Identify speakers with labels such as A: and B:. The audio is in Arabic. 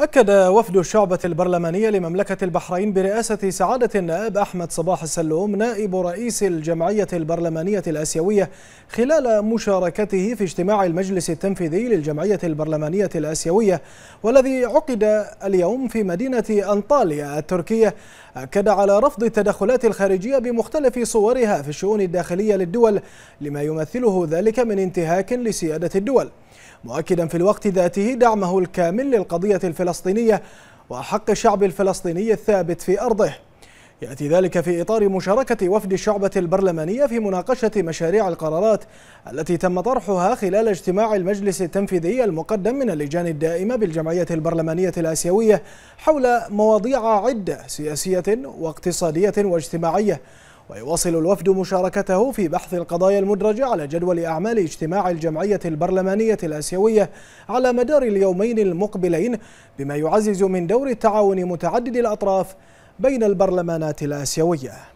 A: أكد وفد الشعبة البرلمانية لمملكة البحرين برئاسة سعادة النائب أحمد صباح السلوم نائب رئيس الجمعية البرلمانية الآسيوية خلال مشاركته في اجتماع المجلس التنفيذي للجمعية البرلمانية الآسيوية والذي عقد اليوم في مدينة أنطاليا التركية أكد على رفض التدخلات الخارجية بمختلف صورها في الشؤون الداخلية للدول لما يمثله ذلك من انتهاك لسيادة الدول مؤكدا في الوقت ذاته دعمه الكامل للقضية الفلسطينية وحق الشعب الفلسطيني الثابت في أرضه يأتي ذلك في إطار مشاركة وفد الشعبة البرلمانية في مناقشة مشاريع القرارات التي تم طرحها خلال اجتماع المجلس التنفيذي المقدم من اللجان الدائمة بالجمعية البرلمانية الآسيوية حول مواضيع عدة سياسية واقتصادية واجتماعية ويواصل الوفد مشاركته في بحث القضايا المدرجة على جدول أعمال اجتماع الجمعية البرلمانية الآسيوية على مدار اليومين المقبلين بما يعزز من دور التعاون متعدد الأطراف بين البرلمانات الآسيوية